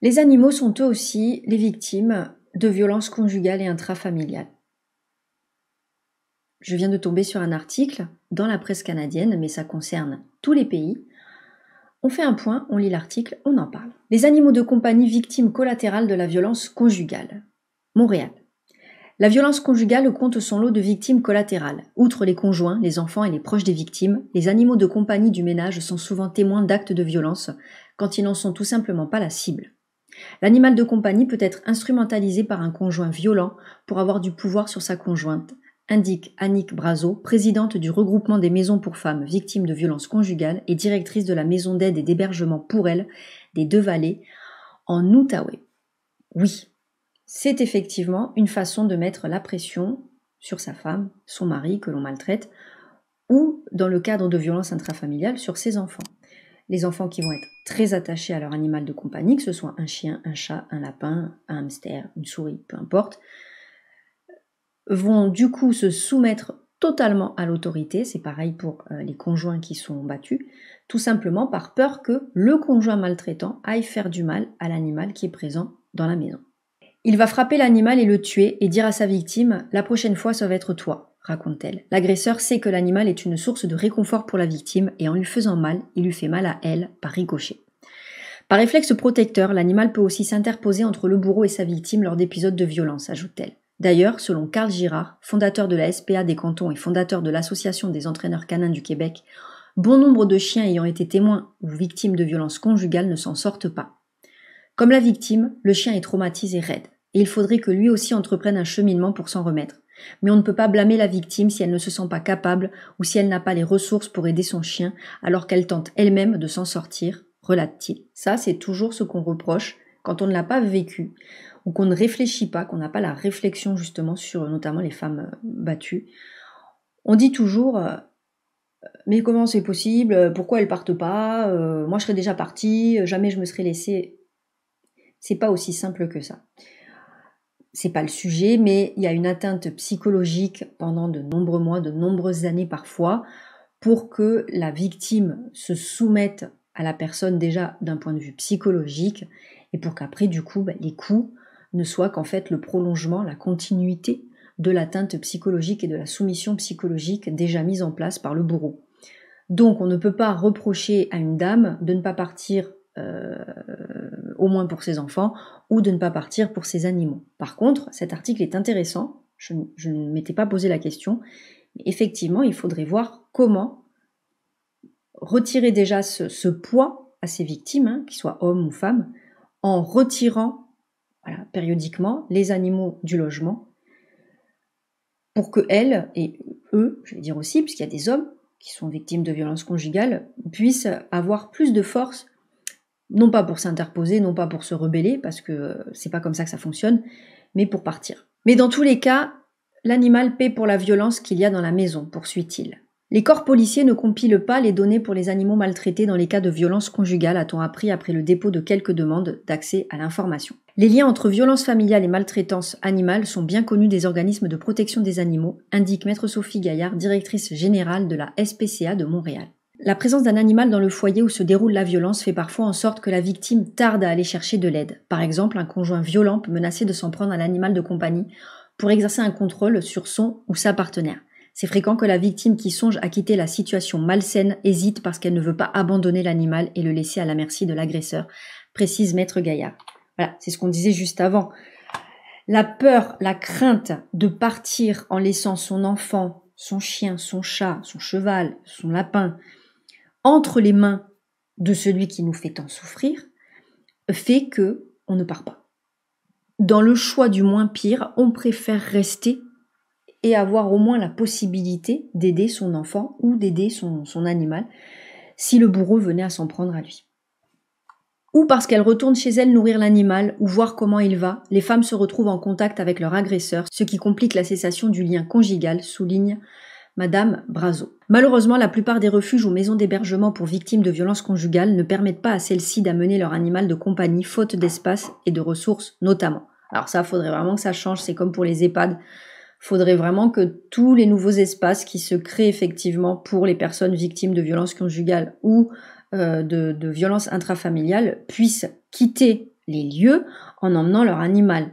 Les animaux sont eux aussi les victimes de violences conjugales et intrafamiliales. Je viens de tomber sur un article dans la presse canadienne, mais ça concerne tous les pays. On fait un point, on lit l'article, on en parle. Les animaux de compagnie victimes collatérales de la violence conjugale. Montréal. La violence conjugale compte son lot de victimes collatérales. Outre les conjoints, les enfants et les proches des victimes, les animaux de compagnie du ménage sont souvent témoins d'actes de violence quand ils n'en sont tout simplement pas la cible. L'animal de compagnie peut être instrumentalisé par un conjoint violent pour avoir du pouvoir sur sa conjointe, indique Annick Brazo, présidente du regroupement des maisons pour femmes victimes de violences conjugales et directrice de la maison d'aide et d'hébergement pour elles des Deux-Vallées en Outaouais. Oui, c'est effectivement une façon de mettre la pression sur sa femme, son mari que l'on maltraite, ou dans le cadre de violences intrafamiliales sur ses enfants les enfants qui vont être très attachés à leur animal de compagnie, que ce soit un chien, un chat, un lapin, un hamster, une souris, peu importe, vont du coup se soumettre totalement à l'autorité, c'est pareil pour euh, les conjoints qui sont battus, tout simplement par peur que le conjoint maltraitant aille faire du mal à l'animal qui est présent dans la maison. Il va frapper l'animal et le tuer et dire à sa victime La prochaine fois, ça va être toi, raconte-t-elle. L'agresseur sait que l'animal est une source de réconfort pour la victime et en lui faisant mal, il lui fait mal à elle par ricochet. Par réflexe protecteur, l'animal peut aussi s'interposer entre le bourreau et sa victime lors d'épisodes de violence, ajoute-t-elle. D'ailleurs, selon Carl Girard, fondateur de la SPA des cantons et fondateur de l'Association des entraîneurs canins du Québec, bon nombre de chiens ayant été témoins ou victimes de violences conjugales ne s'en sortent pas. Comme la victime, le chien est traumatisé et raide. Et il faudrait que lui aussi entreprenne un cheminement pour s'en remettre. Mais on ne peut pas blâmer la victime si elle ne se sent pas capable ou si elle n'a pas les ressources pour aider son chien alors qu'elle tente elle-même de s'en sortir, relate-t-il. Ça, c'est toujours ce qu'on reproche quand on ne l'a pas vécu ou qu'on ne réfléchit pas, qu'on n'a pas la réflexion justement sur notamment les femmes euh, battues. On dit toujours euh, mais comment c'est possible Pourquoi elles partent pas euh, Moi, je serais déjà partie. Jamais je me serais laissée. C'est pas aussi simple que ça c'est pas le sujet, mais il y a une atteinte psychologique pendant de nombreux mois, de nombreuses années parfois, pour que la victime se soumette à la personne déjà d'un point de vue psychologique, et pour qu'après, du coup, bah, les coups ne soient qu'en fait le prolongement, la continuité de l'atteinte psychologique et de la soumission psychologique déjà mise en place par le bourreau. Donc on ne peut pas reprocher à une dame de ne pas partir euh, au moins pour ses enfants, ou de ne pas partir pour ses animaux. Par contre, cet article est intéressant, je, ne m'étais pas posé la question, effectivement, il faudrait voir comment retirer déjà ce, poids à ces victimes, hein, qu'ils soient hommes ou femmes, en retirant périodiquement les animaux du logement, pour que elles et eux, je vais dire aussi, puisqu'il y a des hommes qui sont victimes de violences conjugales, puissent avoir plus de force non pas pour s'interposer, non pas pour se rebeller, parce que c'est pas comme ça que ça fonctionne, mais pour partir. Mais dans tous les cas, l'animal paie pour la violence qu'il y a dans la maison, poursuit-il. Les corps policiers ne compilent pas les données pour les animaux maltraités dans les cas de violence conjugale, a-t-on appris après le dépôt de quelques demandes d'accès à l'information. Les liens entre violence familiale et maltraitance animale sont bien connus des organismes de protection des animaux, indique Maître Sophie Gaillard, directrice générale de la SPCA de Montréal. La présence d'un animal dans le foyer où se déroule la violence fait parfois en sorte que la victime tarde à aller chercher de l'aide. Par exemple, un conjoint violent peut menacer de s'en prendre à l'animal de compagnie pour exercer un contrôle sur son ou sa partenaire. C'est fréquent que la victime qui songe à quitter la situation malsaine hésite parce qu'elle ne veut pas abandonner l'animal et le laisser à la merci de l'agresseur, précise Maître Gaillard. Voilà, c'est ce qu'on disait juste avant. La peur, la crainte de partir en laissant son enfant, son chien, son chat, son cheval, son lapin, entre les mains de celui qui nous fait tant souffrir, fait que on ne part pas. Dans le choix du moins pire, on préfère rester et avoir au moins la possibilité d'aider son enfant ou d'aider son, son, animal si le bourreau venait à s'en prendre à lui. Ou parce qu'elle retourne chez elle nourrir l'animal ou voir comment il va, les femmes se retrouvent en contact avec leur agresseur, ce qui complique la cessation du lien conjugal, souligne Madame Brazo. Malheureusement, la plupart des refuges ou maisons d'hébergement pour victimes de violences conjugales ne permettent pas à celles-ci d'amener leur animal de compagnie faute d'espace et de ressources notamment. Alors ça, faudrait vraiment que ça change, c'est comme pour les EHPAD. Faudrait vraiment que tous les nouveaux espaces qui se créent effectivement pour les personnes victimes de violences conjugales ou euh, de, de violences intrafamiliales puissent quitter les lieux en emmenant leur animal.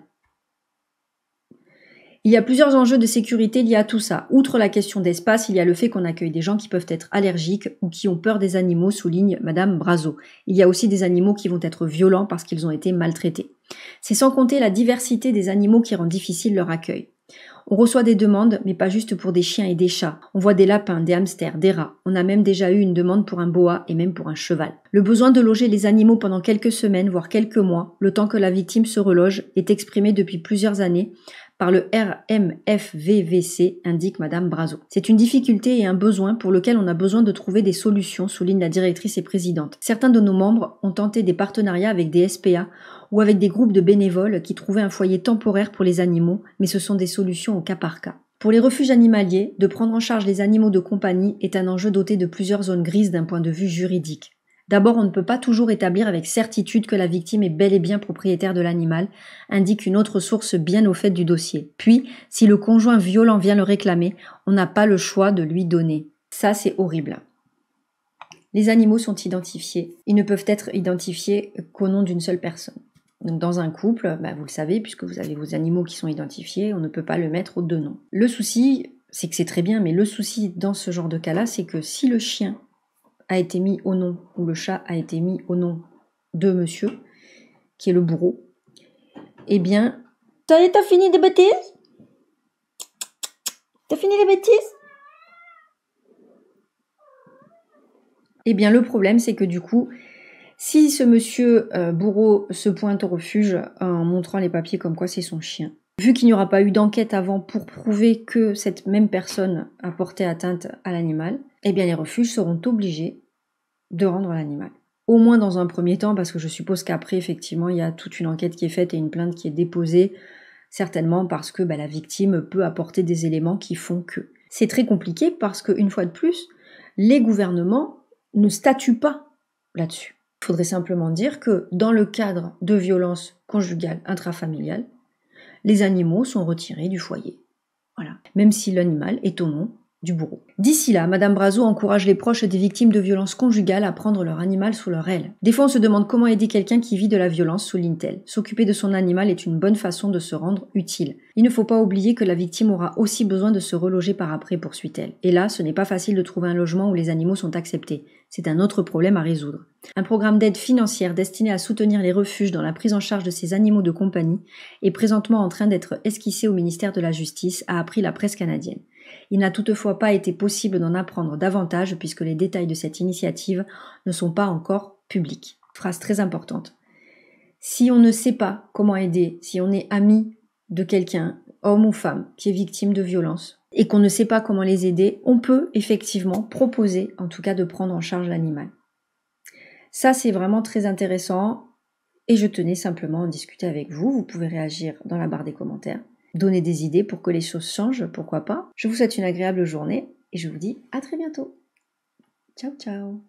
Il y a plusieurs enjeux de sécurité liés à tout ça. Outre la question d'espace, il y a le fait qu'on accueille des gens qui peuvent être allergiques ou qui ont peur des animaux, souligne Madame Brazo. Il y a aussi des animaux qui vont être violents parce qu'ils ont été maltraités. C'est sans compter la diversité des animaux qui rend difficile leur accueil. On reçoit des demandes, mais pas juste pour des chiens et des chats. On voit des lapins, des hamsters, des rats. On a même déjà eu une demande pour un boa et même pour un cheval. Le besoin de loger les animaux pendant quelques semaines, voire quelques mois, le temps que la victime se reloge, est exprimé depuis plusieurs années, par le RMFVVC, indique Madame Brazo. C'est une difficulté et un besoin pour lequel on a besoin de trouver des solutions, souligne la directrice et présidente. Certains de nos membres ont tenté des partenariats avec des SPA ou avec des groupes de bénévoles qui trouvaient un foyer temporaire pour les animaux, mais ce sont des solutions au cas par cas. Pour les refuges animaliers, de prendre en charge les animaux de compagnie est un enjeu doté de plusieurs zones grises d'un point de vue juridique. D'abord, on ne peut pas toujours établir avec certitude que la victime est bel et bien propriétaire de l'animal, indique une autre source bien au fait du dossier. Puis, si le conjoint violent vient le réclamer, on n'a pas le choix de lui donner. Ça, c'est horrible. Les animaux sont identifiés. Ils ne peuvent être identifiés qu'au nom d'une seule personne. Donc dans un couple, bah, vous le savez, puisque vous avez vos animaux qui sont identifiés, on ne peut pas le mettre aux deux noms. Le souci, c'est que c'est très bien, mais le souci dans ce genre de cas-là, c'est que si le chien a été mis au nom, ou le chat a été mis au nom de monsieur, qui est le bourreau, eh bien, t'as fini des bêtises T'as fini les bêtises Eh bien, le problème, c'est que du coup, si ce monsieur euh, bourreau se pointe au refuge euh, en montrant les papiers comme quoi c'est son chien, vu qu'il n'y aura pas eu d'enquête avant pour prouver que cette même personne a porté atteinte à l'animal, eh bien les refuges seront obligés de rendre l'animal. Au moins dans un premier temps, parce que je suppose qu'après, effectivement, il y a toute une enquête qui est faite et une plainte qui est déposée, certainement parce que bah, la victime peut apporter des éléments qui font que. C'est très compliqué parce que, une fois de plus, les gouvernements ne statuent pas là-dessus. Il faudrait simplement dire que dans le cadre de violences conjugales intrafamiliales, les animaux sont retirés du foyer. Voilà. Même si l'animal est au nom bourreau. D'ici là, Madame Brazo encourage les proches des victimes de violences conjugales à prendre leur animal sous leur aile. Des fois, on se demande comment aider quelqu'un qui vit de la violence, sous l'intel. S'occuper de son animal est une bonne façon de se rendre utile. Il ne faut pas oublier que la victime aura aussi besoin de se reloger par après, poursuit-elle. Et là, ce n'est pas facile de trouver un logement où les animaux sont acceptés. C'est un autre problème à résoudre. Un programme d'aide financière destiné à soutenir les refuges dans la prise en charge de ces animaux de compagnie est présentement en train d'être esquissé au ministère de la Justice, a appris la presse canadienne. Il n'a toutefois pas été possible d'en apprendre davantage puisque les détails de cette initiative ne sont pas encore publics. Phrase très importante. Si on ne sait pas comment aider, si on est ami de quelqu'un, homme ou femme, qui est victime de violence, et qu'on ne sait pas comment les aider, on peut effectivement proposer, en tout cas, de prendre en charge l'animal. Ça, c'est vraiment très intéressant et je tenais simplement à en discuter avec vous. Vous pouvez réagir dans la barre des commentaires donner des idées pour que les choses changent, pourquoi pas. Je vous souhaite une agréable journée et je vous dis à très bientôt. Ciao ciao